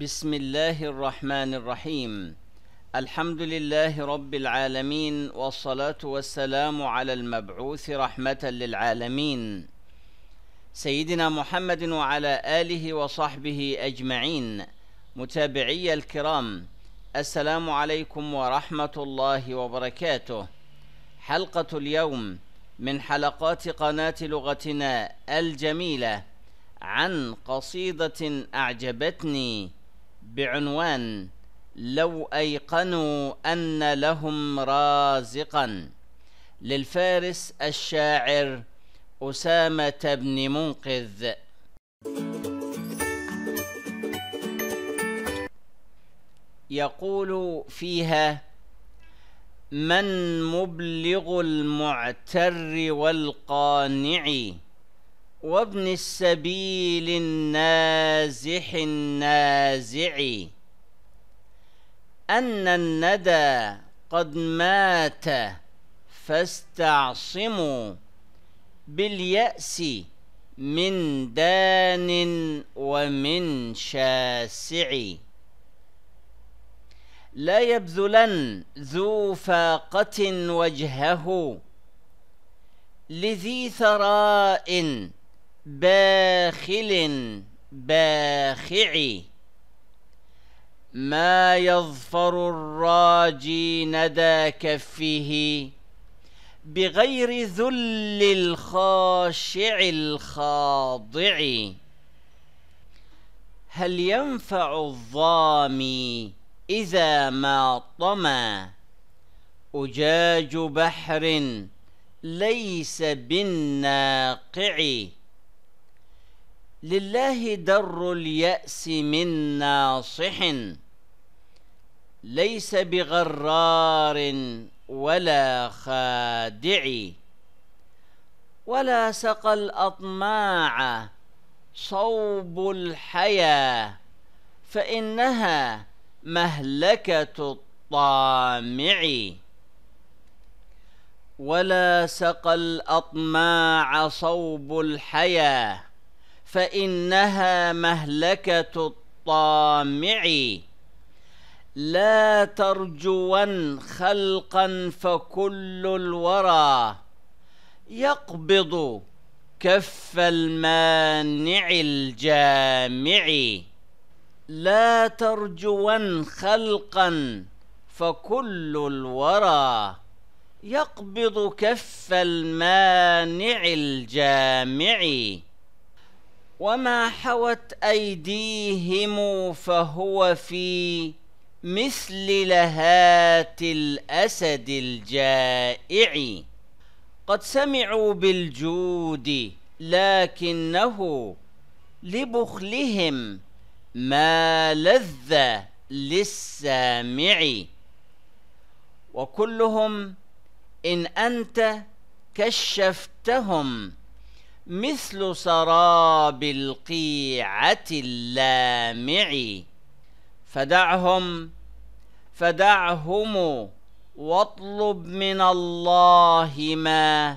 بسم الله الرحمن الرحيم الحمد لله رب العالمين والصلاة والسلام على المبعوث رحمة للعالمين سيدنا محمد وعلى آله وصحبه أجمعين متابعي الكرام السلام عليكم ورحمة الله وبركاته حلقة اليوم من حلقات قناة لغتنا الجميلة عن قصيدة أعجبتني بعنوان لو أيقنوا أن لهم رازقا للفارس الشاعر أسامة بن منقذ يقول فيها من مبلغ المعتر والقانع وابن السبيل النازح النازع أن الندى قد مات فاستعصموا باليأس من دان ومن شاسع لا يبذلن ذو فاقة وجهه لذي ثراء باخل باخع ما يظفر الراجي ندى كفه بغير ذل الخاشع الخاضع هل ينفع الظامي إذا ما طمى أجاج بحر ليس بالناقع لله در اليأس من ناصح ليس بغرار ولا خادع ولا سقى الأطماع صوب الحياة فإنها مهلكة الطامع ولا سقى الأطماع صوب الحياة فإنها مهلكة الطامع لا ترجون خلقا فكل الورى يقبض كف المانع الجامع لا ترجون خلقا فكل الورى يقبض كف المانع الجامع وما حوت أيديهم فهو في مثل لهات الأسد الجائع قد سمعوا بالجود لكنه لبخلهم ما لذ للسامع وكلهم إن أنت كشفتهم مثل سراب القيعة اللامع فدعهم فدعهم واطلب من الله ما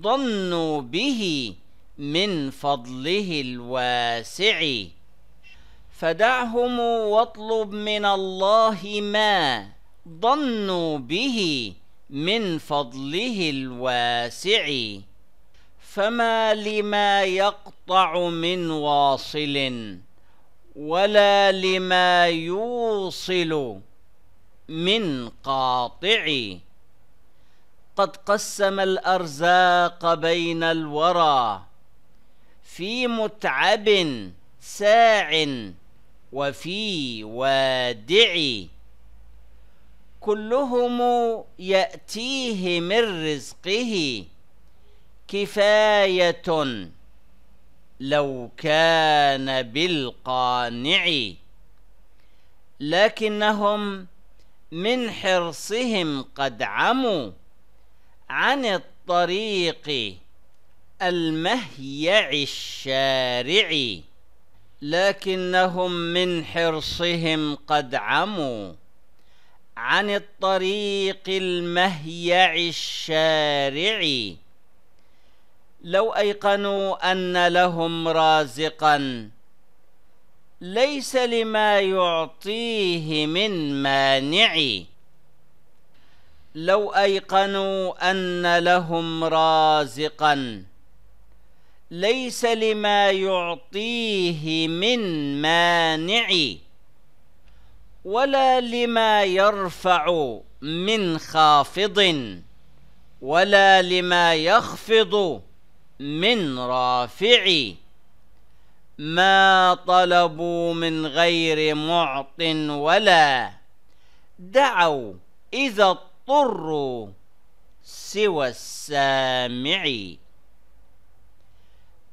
ظنوا به من فضله الواسع فدعهم واطلب من الله ما ظنوا به من فضله الواسع فما لما يقطع من واصل ولا لما يوصل من قاطع قد قسم الأرزاق بين الورى في متعب ساع وفي وادع كلهم يأتيه من رزقه كفاية لو كان بالقانع لكنهم من حرصهم قد عموا عن الطريق المهيع الشارع لكنهم من حرصهم قد عموا عن الطريق المهيع الشارع لو أيقنوا أن لهم رازقا ليس لما يعطيه من مانع لو أيقنوا أن لهم رازقا ليس لما يعطيه من مانع ولا لما يرفع من خافض ولا لما يخفض من رافع ما طلبوا من غير معط ولا دعوا إذا اضطروا سوى السامع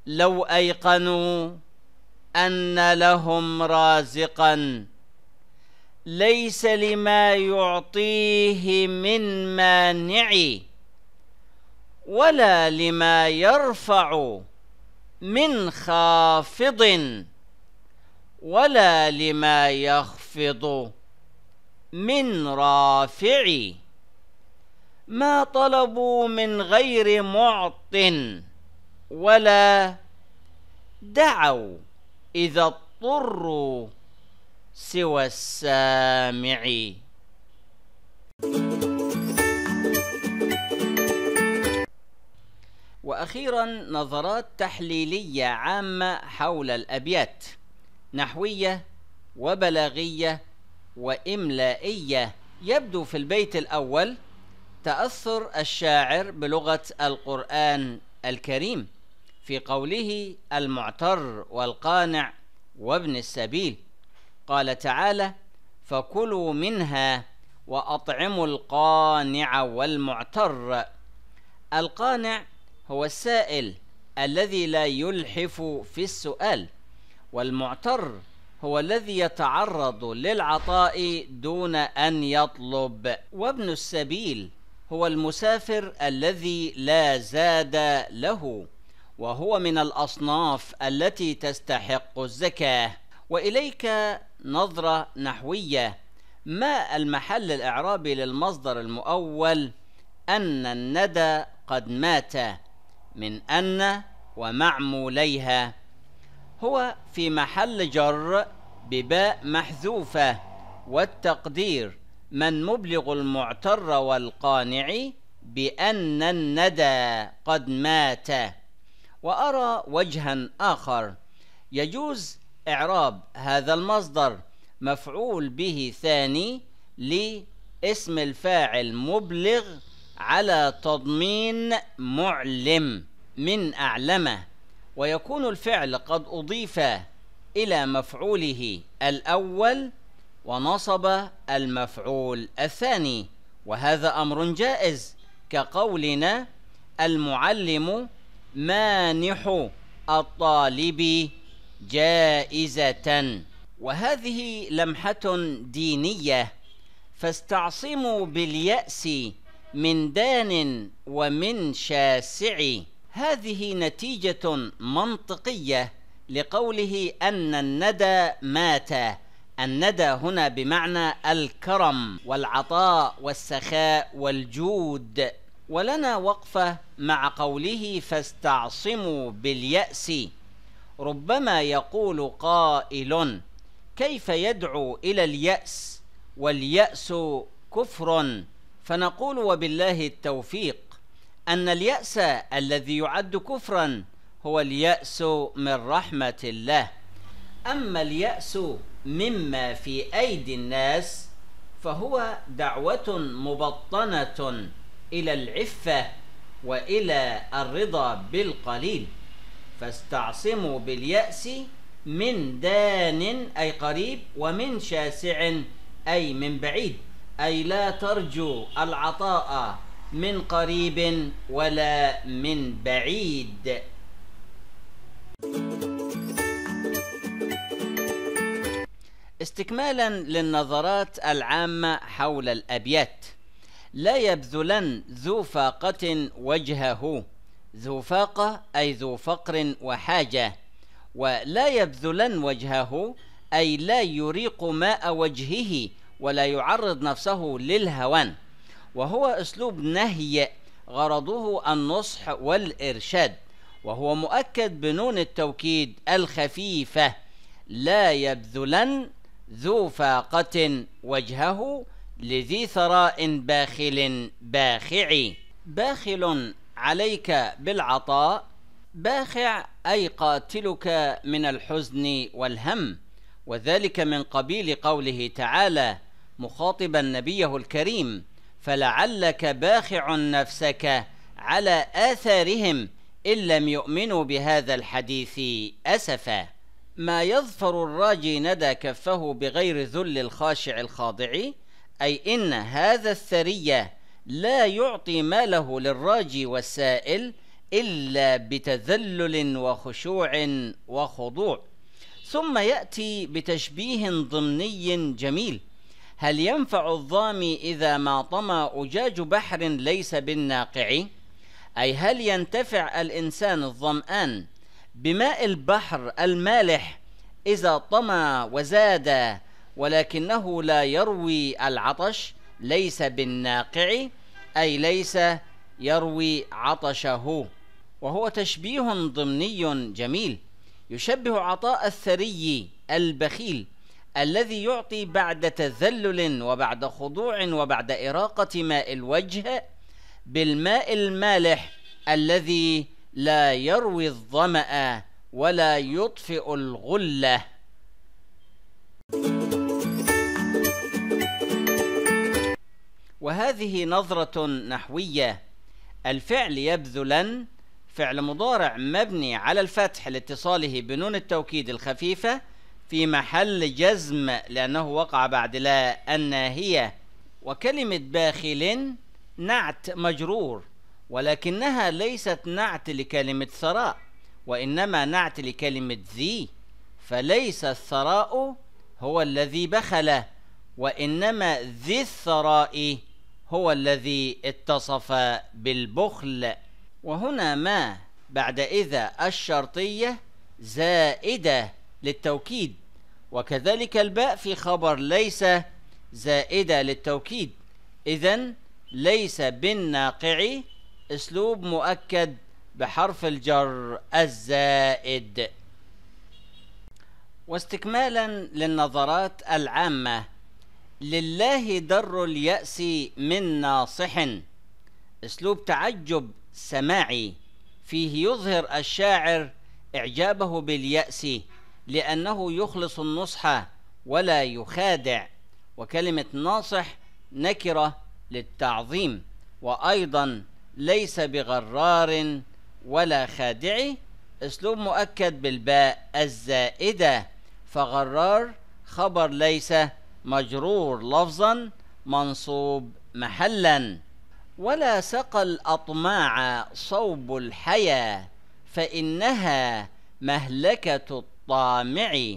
لو أيقنوا أن لهم رازقا ليس لما يعطيه من مانع ولا لما يرفع من خافض ولا لما يخفض من رافع ما طلبوا من غير معط ولا دعوا إذا اضطروا سوى السامع وأخيرا نظرات تحليلية عامة حول الأبيات نحوية وبلاغية وإملائية يبدو في البيت الأول تأثر الشاعر بلغة القرآن الكريم في قوله المعتر والقانع وابن السبيل قال تعالى فكلوا منها وأطعموا القانع والمعتر القانع هو السائل الذي لا يلحف في السؤال والمعتر هو الذي يتعرض للعطاء دون ان يطلب وابن السبيل هو المسافر الذي لا زاد له وهو من الاصناف التي تستحق الزكاه واليك نظره نحويه ما المحل الاعرابي للمصدر المؤول ان الندى قد مات من أن ومعموليها هو في محل جر بباء محذوفة والتقدير من مبلغ المعتر والقانع بأن الندى قد مات وأرى وجها آخر يجوز إعراب هذا المصدر مفعول به ثاني لاسم الفاعل مبلغ على تضمين معلم من أعلمه ويكون الفعل قد أضيف إلى مفعوله الأول ونصب المفعول الثاني وهذا أمر جائز كقولنا المعلم مانح الطالب جائزة وهذه لمحة دينية فاستعصموا باليأس من دان ومن شاسع هذه نتيجة منطقية لقوله أن الندى مات الندى هنا بمعنى الكرم والعطاء والسخاء والجود ولنا وقفة مع قوله فاستعصموا باليأس ربما يقول قائل كيف يدعو إلى اليأس واليأس كفر فنقول وبالله التوفيق أن اليأس الذي يعد كفرا هو اليأس من رحمة الله أما اليأس مما في أيدي الناس فهو دعوة مبطنة إلى العفة وإلى الرضا بالقليل فاستعصموا باليأس من دان أي قريب ومن شاسع أي من بعيد أي لا ترجو العطاء من قريب ولا من بعيد استكمالا للنظرات العامة حول الأبيات لا يبذلن ذو فاقة وجهه ذو فاقة أي ذو فقر وحاجة ولا يبذلن وجهه أي لا يريق ماء وجهه ولا يعرض نفسه للهوان وهو أسلوب نهي غرضه النصح والإرشاد وهو مؤكد بنون التوكيد الخفيفة لا يبذلن ذو فاقة وجهه لذي ثراء باخل باخع باخل عليك بالعطاء باخع أي قاتلك من الحزن والهم وذلك من قبيل قوله تعالى مخاطبا نبيه الكريم فلعلك باخع نفسك على آثارهم إن لم يؤمنوا بهذا الحديث أسفا ما يظفر الراجي ندى كفه بغير ذل الخاشع الخاضع أي إن هذا الثرية لا يعطي ماله للراجي والسائل إلا بتذلل وخشوع وخضوع ثم يأتي بتشبيه ضمني جميل هل ينفع الظامي إذا ما طمى أجاج بحر ليس بالناقع؟ أي هل ينتفع الإنسان الظمآن بماء البحر المالح إذا طمى وزاد ولكنه لا يروي العطش ليس بالناقع أي ليس يروي عطشه وهو تشبيه ضمني جميل يشبه عطاء الثري البخيل الذي يعطي بعد تذلل وبعد خضوع وبعد إراقة ماء الوجه بالماء المالح الذي لا يروي الظمأ ولا يطفئ الغله وهذه نظرة نحوية الفعل يبذلن فعل مضارع مبني على الفتح لاتصاله بنون التوكيد الخفيفة في محل جزم لأنه وقع بعد لا الناهية وكلمة باخل نعت مجرور ولكنها ليست نعت لكلمة ثراء وإنما نعت لكلمة ذي فليس الثراء هو الذي بخل وإنما ذي الثراء هو الذي اتصف بالبخل وهنا ما بعد إذا الشرطية زائدة للتوكيد وكذلك الباء في خبر ليس زائدة للتوكيد إذا ليس بالناقع اسلوب مؤكد بحرف الجر الزائد واستكمالا للنظرات العامة لله در اليأس من ناصح اسلوب تعجب سماعي فيه يظهر الشاعر إعجابه باليأس لأنه يخلص النصح ولا يخادع وكلمة ناصح نكرة للتعظيم وأيضا ليس بغرار ولا خادع اسلوب مؤكد بالباء الزائدة فغرار خبر ليس مجرور لفظا منصوب محلا ولا سقى الأطماع صوب الحيا فإنها مهلكة الطامع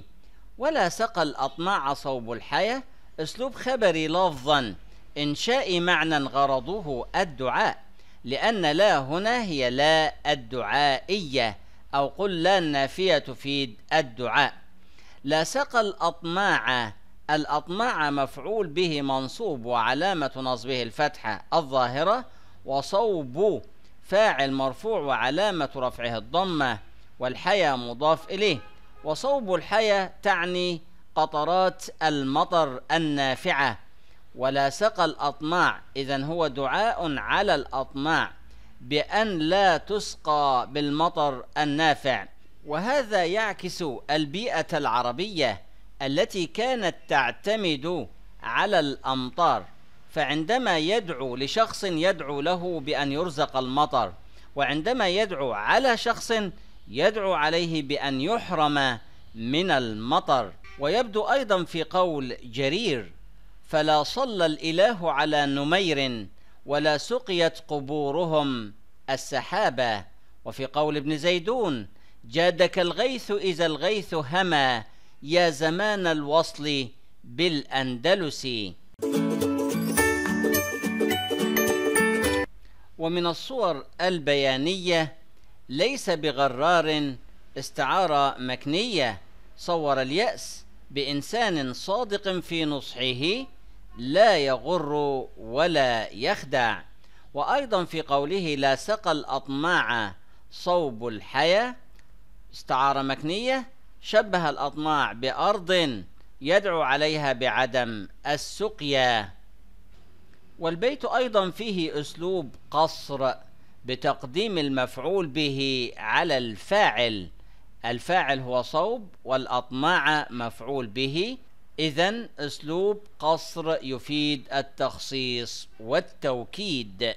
ولا سقى الأطماع صوب الحيا أسلوب خبري لفظا إنشاء معنى غرضه الدعاء لأن لا هنا هي لا الدعائية أو قل لا النافية تفيد الدعاء لا سقى الأطماع الأطمع مفعول به منصوب وعلامة نصبه الفتحة الظاهرة وصوب فاعل مرفوع وعلامة رفعه الضمة والحيا مضاف إليه وصوب الحيا تعني قطرات المطر النافعة ولا سقى الأطماع إذا هو دعاء على الأطماع بأن لا تسقى بالمطر النافع وهذا يعكس البيئة العربية التي كانت تعتمد على الأمطار فعندما يدعو لشخص يدعو له بأن يرزق المطر وعندما يدعو على شخص يدعو عليه بأن يحرم من المطر ويبدو أيضا في قول جرير فلا صلى الإله على نمير ولا سقيت قبورهم السحابة وفي قول ابن زيدون جادك الغيث إذا الغيث هما يا زمان الوصل بالأندلس ومن الصور البيانية ليس بغرار استعارة مكنية صور اليأس بإنسان صادق في نصحه لا يغر ولا يخدع وأيضا في قوله لا سقى الأطماع صوب الحياة استعارة مكنية شبه الأطماع بأرض يدعو عليها بعدم السقيا والبيت أيضا فيه أسلوب قصر بتقديم المفعول به على الفاعل الفاعل هو صوب والأطماع مفعول به إذا أسلوب قصر يفيد التخصيص والتوكيد